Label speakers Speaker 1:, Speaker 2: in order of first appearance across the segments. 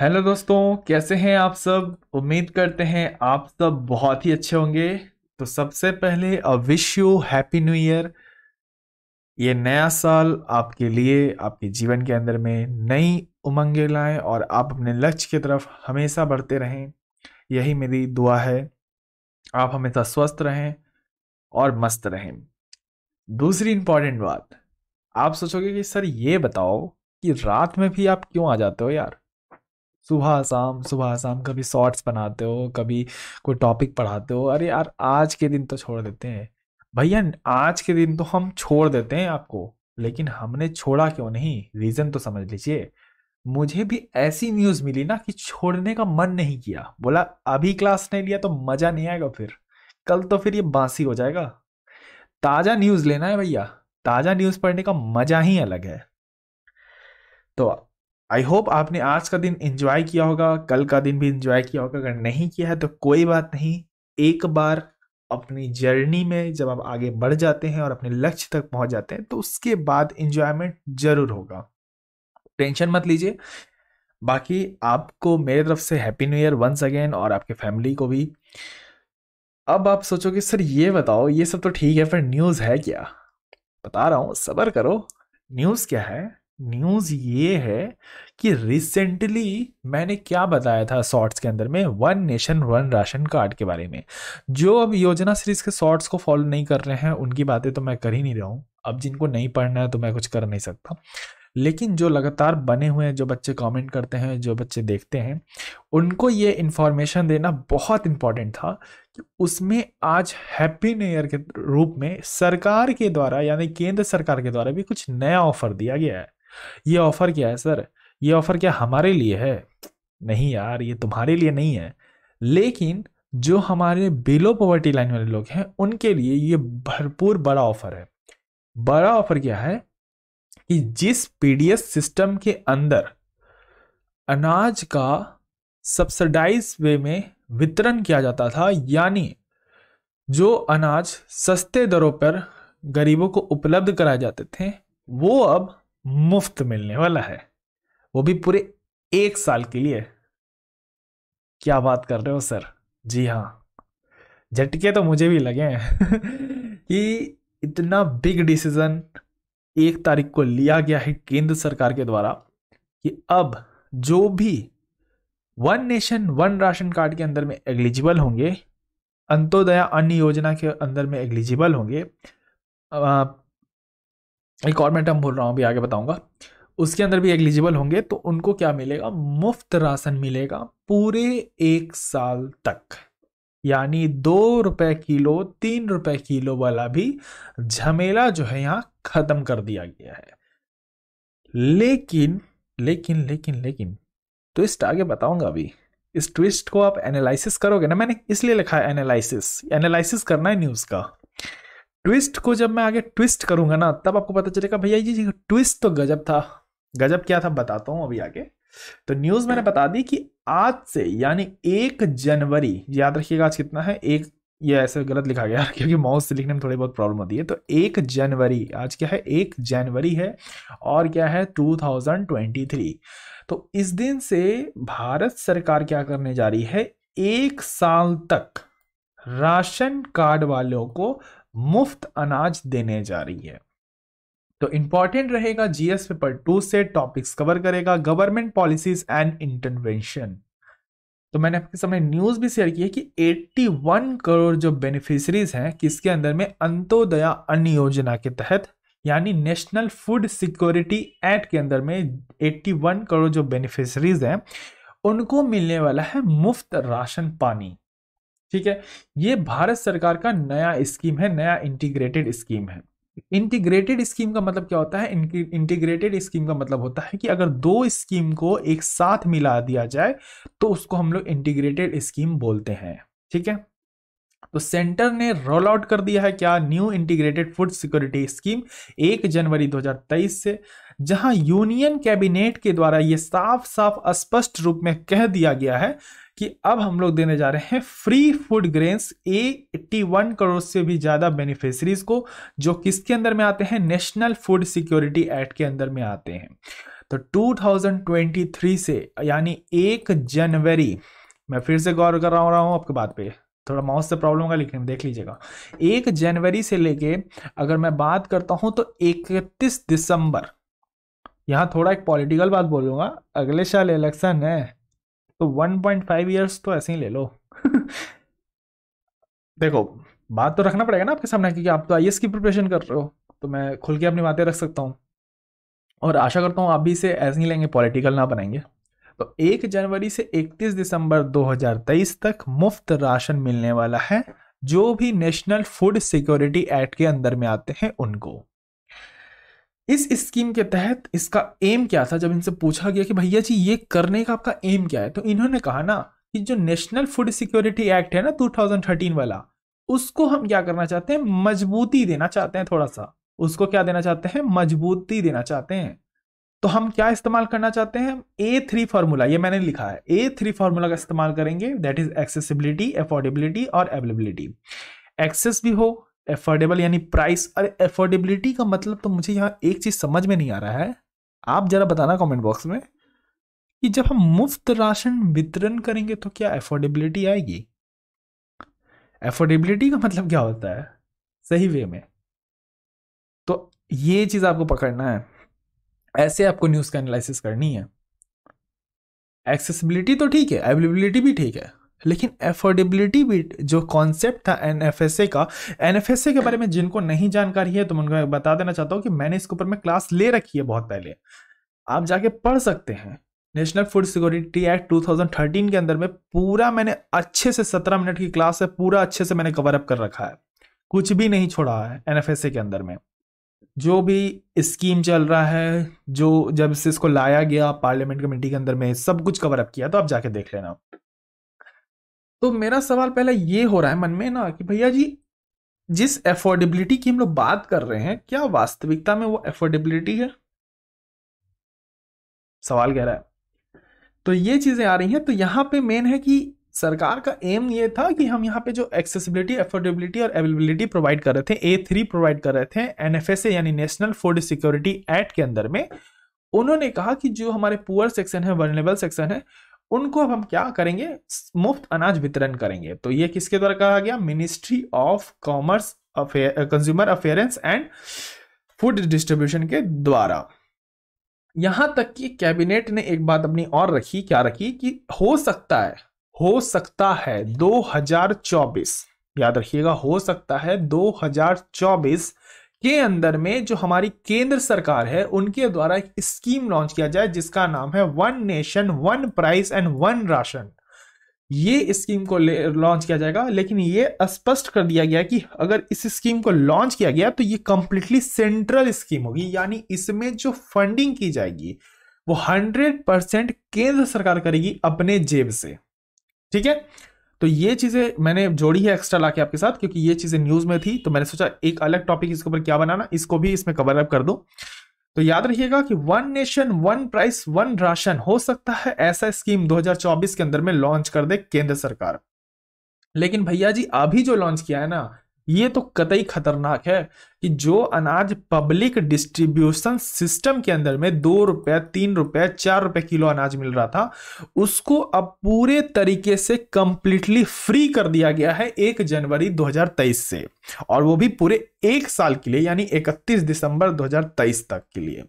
Speaker 1: hello दोस्तों कैसे हैं आप सब उम्मीद करते हैं आप सब बहुत ही अच्छे होंगे तो सबसे पहले wish you happy new year ये नया साल आपके लिए आपके जीवन के अंदर में नई उमंगें लाएं और आप अपने लक्ष्य की तरफ हमेशा बढ़ते रहें यही मेरी दुआ है आप हमेशा स्वस्थ रहें और मस्त रहें दूसरी इंपॉर्टेंट बात आप सोचोगे कि सर ये बताओ कि रात में भी आप क्यों आ जाते हो यार सुबह शाम सुबह शाम कभी शॉर्ट्स बनाते हो कभी कोई टॉपिक पढ़ाते हो अरे यार आज के दिन तो छोड़ देते हैं भैया आज के दिन तो हम छोड़ देते हैं आपको लेकिन हमने छोड़ा क्यों नहीं रीज़न तो समझ लीजिए मुझे भी ऐसी न्यूज़ मिली ना कि छोड़ने का मन नहीं किया बोला अभी क्लास नहीं लिया तो मज़ा नहीं आएगा फिर कल तो फिर ये बासी हो जाएगा ताज़ा न्यूज़ लेना है भैया ताज़ा न्यूज़ पढ़ने का मज़ा ही अलग है तो आई होप आपने आज का दिन इंजॉय किया होगा कल का दिन भी इंजॉय किया होगा अगर नहीं किया है तो कोई बात नहीं एक बार अपनी जर्नी में जब आप आगे बढ़ जाते हैं और अपने लक्ष्य तक पहुंच जाते हैं तो उसके बाद एंजॉयमेंट जरूर होगा टेंशन मत लीजिए बाकी आपको मेरे तरफ से happy new year once again और आपके फैमिली को भी अब आप सोचोगे सर ये बताओ ये सब तो ठीक है पर न्यूज़ है क्या बता रहा हूँ सबर करो न्यूज़ क्या है न्यूज़ ये है कि रिसेंटली मैंने क्या बताया था शॉर्ट्स के अंदर में one nation one ration card के बारे में जो अब योजना सीरीज के शॉर्ट्स को फॉलो नहीं कर रहे हैं उनकी बातें तो मैं कर ही नहीं रहा हूँ अब जिनको नहीं पढ़ना है तो मैं कुछ कर नहीं सकता लेकिन जो लगातार बने हुए हैं जो बच्चे कमेंट करते हैं जो बच्चे देखते हैं उनको ये इन्फॉर्मेशन देना बहुत इम्पॉर्टेंट था कि उसमें आज हैप्पी न्यू ईयर के रूप में सरकार के द्वारा यानी केंद्र सरकार के द्वारा भी कुछ नया ऑफर दिया गया है ये ऑफ़र क्या है सर ये ऑफ़र क्या हमारे लिए है नहीं यार ये तुम्हारे लिए नहीं है लेकिन जो हमारे बिलो पॉवर्टी लाइन वाले लोग हैं उनके लिए ये भरपूर बड़ा ऑफर है बड़ा ऑफर क्या है कि जिस पीडीएस सिस्टम के अंदर अनाज का सब्सिडाइज वे में वितरण किया जाता था यानी जो अनाज सस्ते दरों पर गरीबों को उपलब्ध कराए जाते थे वो अब मुफ्त मिलने वाला है वो भी पूरे एक साल के लिए क्या बात कर रहे हो सर जी हाँ झटके तो मुझे भी लगे हैं कि इतना बिग डिसीजन एक तारीख को लिया गया है केंद्र सरकार के द्वारा कि अब जो भी one nation one ration card के अंदर में एलिजिबल होंगे अंत्योदया अन्य योजना के अंदर में एलिजिबल होंगे एक और मैं टर्म बोल रहा हूँ अभी आगे बताऊँगा उसके अंदर भी एलिजिबल होंगे तो उनको क्या मिलेगा मुफ्त राशन मिलेगा पूरे एक साल तक यानी दो रुपए किलो तीन रुपए किलो वाला भी झमेला जो है यहाँ खत्म कर दिया गया है लेकिन लेकिन लेकिन लेकिन ट्विस्ट आगे बताऊंगा अभी इस ट्विस्ट को आप एनालिसिस करोगे ना मैंने इसलिए लिखा है एनालिसिस एनालिसिस करना है न्यूज़ का ट्विस्ट को जब मैं आगे ट्विस्ट करूंगा ना तब आपको पता चलेगा भैया जी ट्विस्ट तो गजब था गजब क्या था बताता हूँ अभी आगे तो न्यूज मैंने बता दी कि आज से यानी एक जनवरी याद रखिएगा आज कितना है एक ये ऐसे गलत लिखा गया क्योंकि माउस से लिखने में थोड़ी बहुत प्रॉब्लम होती है तो एक जनवरी आज क्या है एक जनवरी है और क्या है 2023 तो इस दिन से भारत सरकार क्या करने जा रही है एक साल तक राशन कार्ड वालों को मुफ्त अनाज देने जा रही है तो इंपॉर्टेंट रहेगा जीएस पेपर टू से टॉपिक्स कवर करेगा गवर्नमेंट पॉलिसीज एंड इंटरवेंशन तो मैंने आपके सामने न्यूज भी शेयर की है कि 81 करोड़ जो बेनिफिशरीज हैं किसके अंदर में अंत्योदया अन्न योजना के तहत यानी नेशनल फूड सिक्योरिटी एक्ट के अंदर में 81 करोड़ जो बेनिफिशरीज हैं उनको मिलने वाला है मुफ्त राशन पानी ठीक है ये भारत सरकार का नया स्कीम है नया इंटीग्रेटेड स्कीम है इंटीग्रेटेड स्कीम का मतलब क्या होता है इंटीग्रेटेड स्कीम का मतलब होता है कि अगर दो स्कीम को एक साथ मिला दिया जाए तो उसको हम लोग इंटीग्रेटेड स्कीम बोलते हैं ठीक है तो सेंटर ने रोल आउट कर दिया है क्या new integrated food security scheme एक जनवरी 2023 से जहां यूनियन कैबिनेट के द्वारा ये साफ साफ स्पष्ट रूप में कह दिया गया है कि अब हम लोग देने जा रहे हैं free food grains one crore से भी ज़्यादा बेनिफिशरीज को जो किसके अंदर में आते हैं नेशनल फूड सिक्योरिटी एक्ट के अंदर में आते हैं तो 2023 से यानी एक जनवरी मैं फिर से गौर कर रहा हूं आपके बात पे थोड़ा माउस से प्रॉब्लम होगा लेकिन देख लीजिएगा एक जनवरी से लेके अगर मैं बात करता हूं तो इकतीस दिसंबर यहां थोड़ा एक पॉलिटिकल बात बोलूँगा अगले साल इलेक्शन है तो 1.5 पॉइंट ईयर्स तो ऐसे ही ले लो देखो बात तो रखना पड़ेगा ना आपके सामने क्योंकि आप तो आई की प्रिपरेशन कर रहे हो तो मैं खुल के अपनी बातें रख सकता हूँ और आशा करता हूँ आप भी इसे ऐसे ही लेंगे पॉलिटिकल ना बनाएंगे तो एक जनवरी से 31 दिसंबर 2023 तक मुफ्त राशन मिलने वाला है जो भी नेशनल फूड सिक्योरिटी एक्ट के अंदर में आते हैं उनको इस स्कीम के तहत इसका एम क्या था जब इनसे पूछा गया कि भैया जी ये करने का आपका एम क्या है तो इन्होंने कहा ना कि जो नेशनल फूड सिक्योरिटी एक्ट है ना 2013 वाला उसको हम क्या करना चाहते हैं मजबूती देना चाहते हैं थोड़ा सा उसको क्या देना चाहते हैं मजबूती देना चाहते हैं तो हम क्या इस्तेमाल करना चाहते हैं ए थ्री फार्मूला ये मैंने लिखा है ए थ्री फार्मूला का इस्तेमाल करेंगे दैट इज एक्सेसिबिलिटी अफोर्डेबिलिटी और अवेलेबिलिटी एक्सेस भी हो एफोर्डेबल यानी प्राइस और एफोर्डेबिलिटी का मतलब तो मुझे यहाँ एक चीज समझ में नहीं आ रहा है आप जरा बताना कमेंट बॉक्स में कि जब हम मुफ्त राशन वितरण करेंगे तो क्या एफोर्डेबिलिटी आएगी एफोर्डेबिलिटी का मतलब क्या होता है सही वे में तो ये चीज आपको पकड़ना है ऐसे आपको न्यूज़ का एनालिसिस करनी है एक्सेसिबिलिटी तो ठीक है अवेलेबिलिटी भी ठीक है लेकिन एफोर्डेबिलिटी भी जो कॉन्सेप्ट था एन का एन के बारे में जिनको नहीं जानकारी है तो मैं उनको बता देना चाहता हूँ कि मैंने इसके ऊपर में क्लास ले रखी है बहुत पहले आप जाके पढ़ सकते हैं नेशनल फूड सिक्योरिटी एक्ट 2013 के अंदर में पूरा मैंने अच्छे से 17 मिनट की क्लास है पूरा अच्छे से मैंने कवर अप कर रखा है कुछ भी नहीं छोड़ा है एन के अंदर में जो भी स्कीम चल रहा है जो जब से इसको लाया गया पार्लियामेंट कमेटी के अंदर में सब कुछ कवर अप किया तो आप जाके देख लेना तो मेरा सवाल पहले ये हो रहा है मन में ना कि भैया जी जिस एफोर्डेबिलिटी की हम लोग बात कर रहे हैं क्या वास्तविकता में वो एफोर्डेबिलिटी है सवाल कह रहा है तो ये चीजें आ रही हैं तो यहां पे मेन है कि सरकार का एम ये था कि हम यहाँ पे जो एक्सेसिबिलिटी अफोर्डेबिलिटी और अवेलेबिलिटी प्रोवाइड कर रहे थे ए थ्री प्रोवाइड कर रहे थे एन एफ एस यानी नेशनल फूड सिक्योरिटी एक्ट के अंदर में उन्होंने कहा कि जो हमारे पुअर सेक्शन है वर्नेबल सेक्शन है उनको अब हम क्या करेंगे मुफ्त अनाज वितरण करेंगे तो ये किसके द्वारा कहा गया ministry of commerce consumer affairs and food distribution के द्वारा यहां तक कि कैबिनेट ने एक बात अपनी और रखी क्या रखी कि हो सकता है हो सकता है 2024 याद रखिएगा हो सकता है 2024 के अंदर में जो हमारी केंद्र सरकार है उनके द्वारा एक स्कीम लॉन्च किया जाए जिसका नाम है one nation one price and one ration ये स्कीम को लॉन्च किया जाएगा लेकिन ये स्पष्ट कर दिया गया कि अगर इस स्कीम को लॉन्च किया गया तो ये कंप्लीटली सेंट्रल स्कीम होगी यानी इसमें जो फंडिंग की जाएगी वो 100 परसेंट केंद्र सरकार करेगी अपने जेब से ठीक है तो ये चीज़ें मैंने जोड़ी है एक्स्ट्रा लाके आपके साथ क्योंकि ये चीज़ें न्यूज़ में थी तो मैंने सोचा एक अलग टॉपिक इसके ऊपर क्या बनाना इसको भी इसमें कवर अप कर दो तो याद रखिएगा कि one nation one price one ration हो सकता है ऐसा स्कीम 2024 के अंदर में लॉन्च कर दे केंद्र सरकार लेकिन भैया जी अभी जो लॉन्च किया है ना ये तो कतई खतरनाक है कि जो अनाज पब्लिक डिस्ट्रीब्यूशन सिस्टम के अंदर में दो रुपए तीन रुपए चार रुपए किलो अनाज मिल रहा था उसको अब पूरे तरीके से कंप्लीटली फ्री कर दिया गया है एक जनवरी 2023 से और वो भी पूरे एक साल के लिए यानी 31 दिसंबर 2023 तक के लिए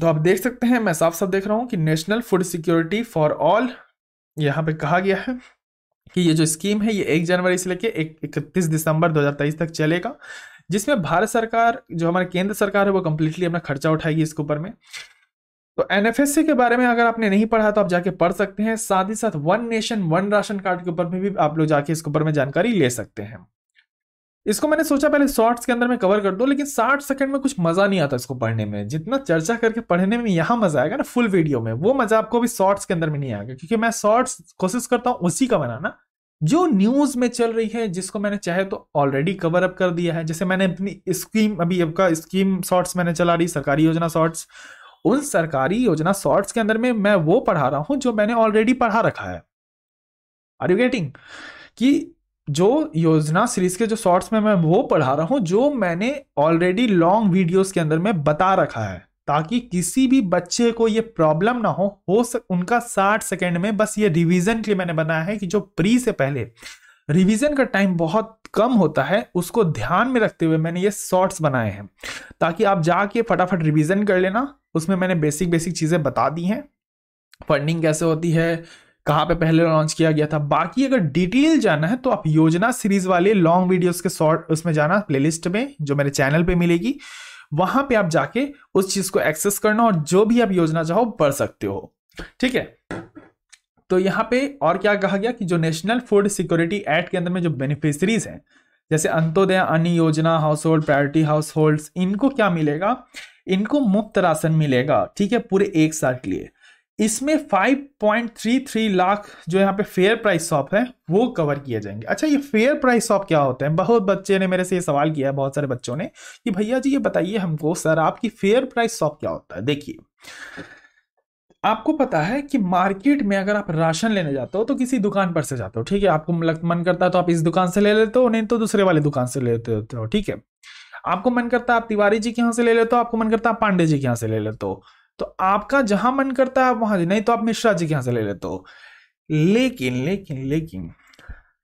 Speaker 1: तो आप देख सकते हैं मैं साफ साफ देख रहा हूं कि national food security for all यहां पे कहा गया है कि ये जो स्कीम है ये एक जनवरी से लेके एक इकतीस दिसंबर 2023 तक चलेगा जिसमें भारत सरकार जो हमारी केंद्र सरकार है वो कम्प्लीटली अपना खर्चा उठाएगी इसके ऊपर में तो एन के बारे में अगर आपने नहीं पढ़ा तो आप जाके पढ़ सकते हैं साथ ही साथ one nation one ration card के ऊपर में भी आप लोग जाके इसके ऊपर में जानकारी ले सकते हैं इसको मैंने सोचा पहले शॉर्ट्स के अंदर मैं कवर कर दूं लेकिन साठ सेकंड में कुछ मजा नहीं आता इसको पढ़ने में जितना चर्चा करके पढ़ने में यहाँ मजा आएगा ना फुल वीडियो में वो मजा आपको भी शॉर्ट्स के अंदर में नहीं आएगा क्योंकि मैं शॉर्ट्स कोशिश करता हूँ उसी का बनाना जो न्यूज में चल रही है जिसको मैंने चाहे तो ऑलरेडी कवर अप कर दिया है जैसे मैंने अपनी स्कीम अभी आपका स्कीम शॉर्ट्स मैंने चला रही सरकारी योजना शॉर्ट्स उन सरकारी योजना शॉर्ट्स के अंदर में मैं वो पढ़ा रहा हूँ जो मैंने ऑलरेडी पढ़ा रखा है आर यू गेटिंग कि जो योजना सीरीज के जो शॉर्ट्स में मैं वो पढ़ा रहा हूँ जो मैंने ऑलरेडी लॉन्ग वीडियोस के अंदर में बता रखा है ताकि किसी भी बच्चे को ये प्रॉब्लम ना हो हो सक, उनका 60 सेकेंड में बस ये रिवीजन के लिए मैंने बनाया है कि जो प्री से पहले रिवीजन का टाइम बहुत कम होता है उसको ध्यान में रखते हुए मैंने ये शॉर्ट्स बनाए हैं ताकि आप जाके फटाफट रिवीजन कर लेना उसमें मैंने बेसिक बेसिक चीज़ें बता दी हैं फंडिंग कैसे होती है कहाँ पे पहले लॉन्च किया गया था बाकी अगर डिटेल जानना है तो आप योजना सीरीज वाले लॉन्ग वीडियोस के शॉर्ट उसमें जाना प्लेलिस्ट में जो मेरे चैनल पे मिलेगी वहां पे आप जाके उस चीज को एक्सेस करना और जो भी आप योजना चाहो पढ़ सकते हो ठीक है तो यहाँ पे और क्या कहा गया कि जो नेशनल फूड सिक्योरिटी एक्ट के अंदर में जो बेनिफिशरीज हैं जैसे Antyodaya Anna Yojana household priority household इनको क्या मिलेगा इनको मुफ्त राशन मिलेगा ठीक है पूरे एक साल के लिए इसमें 5.33 लाख जो यहाँ पे फेयर प्राइस शॉप है वो कवर किए जाएंगे अच्छा ये फेयर प्राइस शॉप क्या होते हैं बहुत बच्चे ने मेरे से ये सवाल किया है बहुत सारे बच्चों ने कि भैया जी ये बताइए हमको सर आपकी फेयर प्राइस शॉप क्या होता है देखिए आपको पता है कि मार्केट में अगर आप राशन लेने जाते हो तो किसी दुकान पर से जाते हो ठीक है आपको मन करता है तो आप इस दुकान से ले लेते हो नहीं तो दूसरे वाले दुकान से ले लेते हो ठीक है आपको मन करता है आप तिवारी जी के यहाँ से ले लेते हो आपको मन करता है आप पांडे जी के यहाँ से ले लेते हो तो आपका जहां मन करता है आप वहां नहीं तो आप मिश्रा जी के यहां से ले लेते हो लेकिन लेकिन लेकिन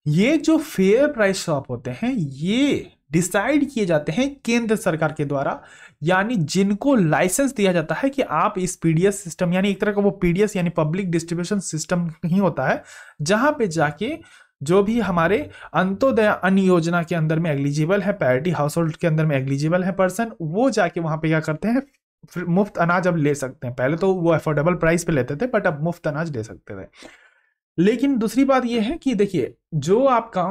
Speaker 1: ये जो फेयर प्राइस शॉप होते हैं ये डिसाइड किए जाते हैं केंद्र सरकार के द्वारा यानी जिनको लाइसेंस दिया जाता है कि आप इस पीडीएस सिस्टम यानी एक तरह का वो पीडीएस यानी पब्लिक डिस्ट्रीब्यूशन सिस्टम ही होता है जहां पे जाके जो भी हमारे अंत्योदय अन्न योजना के अंदर में एलिजिबल है पैरिटी हाउस होल्ड के अंदर में एलिजिबल है पर्सन वो जाके वहां पे क्या करते हैं मुफ्त अनाज अब ले सकते हैं पहले तो वो अफोर्डेबल प्राइस पे लेते थे बट अब मुफ्त अनाज ले सकते थे लेकिन दूसरी बात ये है कि देखिए जो आपका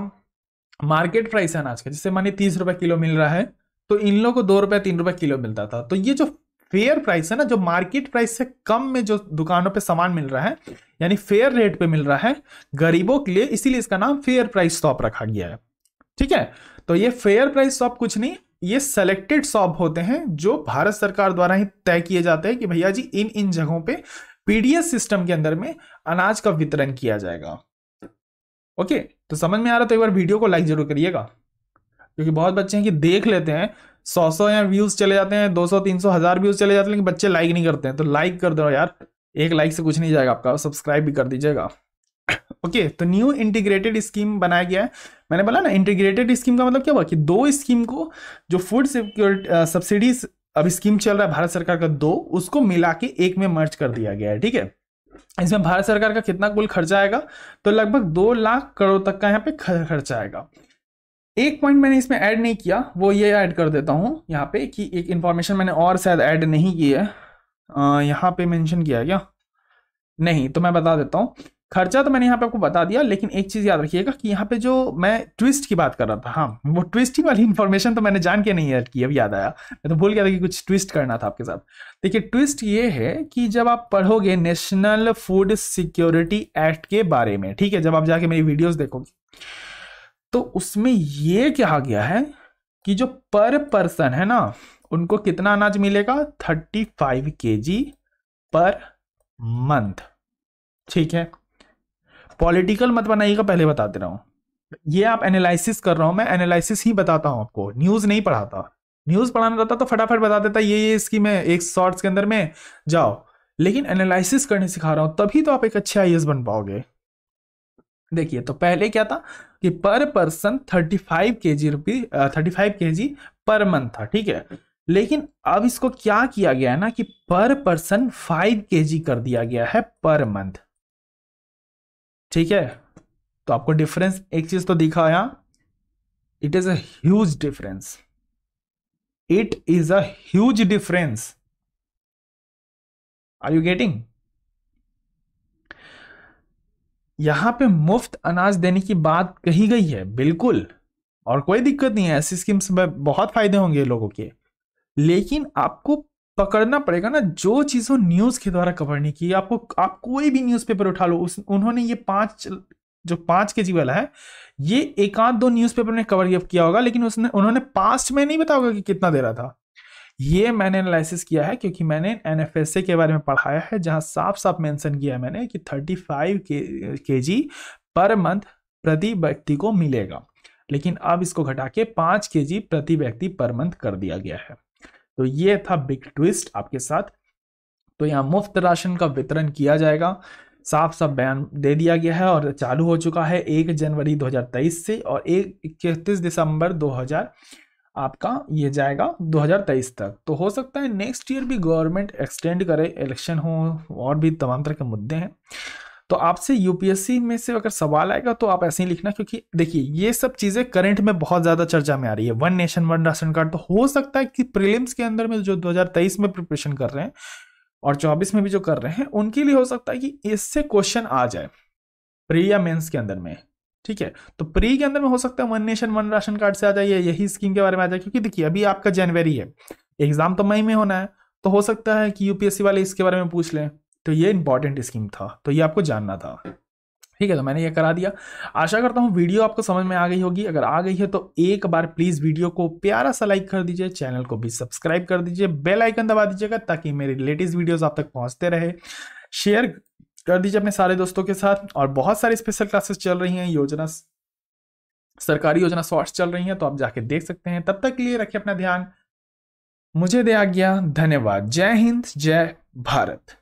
Speaker 1: मार्केट प्राइस है अनाज का जिससे मानिए तीस रुपए किलो मिल रहा है तो इन लोगों को दो रुपए तीन रुपए किलो मिलता था तो ये जो फेयर प्राइस है ना जो मार्केट प्राइस से कम में जो दुकानों पे सामान मिल रहा है यानी फेयर रेट पे मिल रहा है गरीबों के लिए इसीलिए इसका नाम फेयर प्राइस शॉप रखा गया है ठीक है तो ये फेयर प्राइस शॉप कुछ नहीं ये सेलेक्टेड शॉप होते हैं जो भारत सरकार द्वारा ही तय किए जाते हैं कि भैया जी इन इन जगहों पे पीडीएस सिस्टम के अंदर में अनाज का वितरण किया जाएगा ओके तो समझ में आ रहा तो एक बार वीडियो को लाइक जरूर करिएगा क्योंकि बहुत बच्चे हैं कि देख लेते हैं सौ सौ या व्यूज चले जाते हैं दो सौ तीन सौ हजार व्यूज चले जाते हैं लेकिन बच्चे लाइक नहीं करते हैं तो लाइक कर दो यार एक लाइक से कुछ नहीं जाएगा आपका सब्सक्राइब भी कर दीजिएगा ओके तो न्यू इंटीग्रेटेड स्कीम बनाया गया है मैंने बोला ना इंटीग्रेटेड स्कीम का मतलब क्या हुआ कि दो स्कीम को जो फूड सिक्योरिटी सब्सिडीज अब स्कीम चल रहा है भारत सरकार का दो उसको मिला के एक में मर्ज कर दिया गया है ठीक है इसमें भारत सरकार का कितना कुल खर्चा आएगा तो लगभग दो लाख करोड़ तक का यहाँ पे खर्चा आएगा एक पॉइंट मैंने इसमें ऐड नहीं किया वो ये ऐड कर देता हूँ यहाँ पे कि एक इन्फॉर्मेशन मैंने और शायद ऐड नहीं की है यहाँ पे मेंशन किया क्या नहीं तो मैं बता देता हूँ खर्चा तो मैंने यहाँ पे आपको बता दिया लेकिन एक चीज़ याद रखिएगा कि यहाँ पे जो मैं ट्विस्ट की बात कर रहा था हाँ वो ट्विस्ट ही वाली इन्फॉर्मेशन तो मैंने जान के नहीं ऐड की अब याद आया मैं तो भूल गया था कि कुछ ट्विस्ट करना था आपके साथ देखिए ट्विस्ट ये है कि जब आप पढ़ोगे नेशनल फूड सिक्योरिटी एक्ट के बारे में ठीक है जब आप जाके मेरी वीडियोज देखोगे तो उसमें ये कहा गया है कि जो पर पर्सन है ना उनको कितना अनाज मिलेगा थर्टी फाइव के जी पर मंथ ठीक है पॉलिटिकल मत बनाइएगा पहले बता दे रहा हूँ ये आप एनालिसिस कर रहा हूँ मैं एनालिसिस ही बताता हूँ आपको न्यूज़ नहीं पढ़ाता न्यूज़ पढ़ाना रहता तो फटाफट बता देता ये ये इसकी मैं एक शॉर्ट्स के अंदर में जाओ लेकिन एनालिसिस करने सिखा रहा हूँ तभी तो आप एक अच्छे आई बन पाओगे देखिए तो पहले क्या था कि पर पर्सन थर्टी फाइव के जी रुपी थर्टी फाइव के जी पर मंथ था ठीक है लेकिन अब इसको क्या किया गया है ना कि पर पर्सन फाइव के जी कर दिया गया है पर मंथ ठीक है तो आपको डिफरेंस एक चीज तो दिखा यहां it is as difference it is as difference are you getting यहां पे मुफ्त अनाज देने की बात कही गई है बिल्कुल और कोई दिक्कत नहीं है ऐसी स्कीम्स में बहुत फायदे होंगे लोगों के लेकिन आपको पकड़ना पड़ेगा ना जो चीज़ों न्यूज़ के द्वारा कवर नहीं की आपको आप कोई भी न्यूज़पेपर उठा लो उस उन्होंने ये पांच जो पांच के जी वाला है ये एक आध दो न्यूज़पेपर ने कवर किया होगा लेकिन उसने उन्होंने पास्ट में नहीं बताया होगा कि कितना दे रहा था ये मैंने एनालिसिस किया है क्योंकि मैंने एन के बारे में पढ़ाया है जहाँ साफ साफ मैंसन किया है मैंने कि 35 के के पर मंथ प्रति व्यक्ति को मिलेगा लेकिन अब इसको घटा के पाँच के जी प्रति व्यक्ति पर मंथ कर दिया गया है तो ये था बिग ट्विस्ट आपके साथ तो यहाँ मुफ्त राशन का वितरण किया जाएगा साफ साफ बयान दे दिया गया है और चालू हो चुका है एक जनवरी 2023 से और एक इकतीस दिसंबर 2000 आपका ये जाएगा 2023 तक तो हो सकता है नेक्स्ट ईयर भी गवर्नमेंट एक्सटेंड करे इलेक्शन हो और भी तमाम तरह के मुद्दे हैं तो आपसे यूपीएससी में से अगर सवाल आएगा तो आप ऐसे ही लिखना क्योंकि देखिए ये सब चीज़ें करंट में बहुत ज़्यादा चर्चा में आ रही है one nation one ration card तो हो सकता है कि प्रीलिम्स के अंदर में जो 2023 में प्रिपरेशन कर रहे हैं और 24 में भी जो कर रहे हैं उनके लिए हो सकता है कि इससे क्वेश्चन आ जाए प्री या मेन्स के अंदर में ठीक है तो प्री के अंदर में हो सकता है one nation one ration card से आ जाए या यही स्कीम के बारे में आ जाए क्योंकि देखिए अभी आपका जनवरी है एग्जाम तो मई में होना है तो हो सकता है कि यूपीएससी वाले इसके बारे में पूछ लें तो ये इंपॉर्टेंट स्कीम था तो ये आपको जानना था ठीक है तो मैंने ये करा दिया आशा करता हूँ वीडियो आपको समझ में आ गई होगी अगर आ गई है तो एक बार प्लीज़ वीडियो को प्यारा सा लाइक कर दीजिए चैनल को भी सब्सक्राइब कर दीजिए बेल आइकन दबा दीजिएगा ताकि मेरे लेटेस्ट वीडियोस आप तक पहुंचते रहे शेयर कर दीजिए अपने सारे दोस्तों के साथ और बहुत सारी स्पेशल क्लासेस चल रही हैं योजना सरकारी योजना शॉर्ट्स चल रही हैं तो आप जाके देख सकते हैं तब तक के लिए रखिए अपना ध्यान मुझे दे गया धन्यवाद जय हिंद जय भारत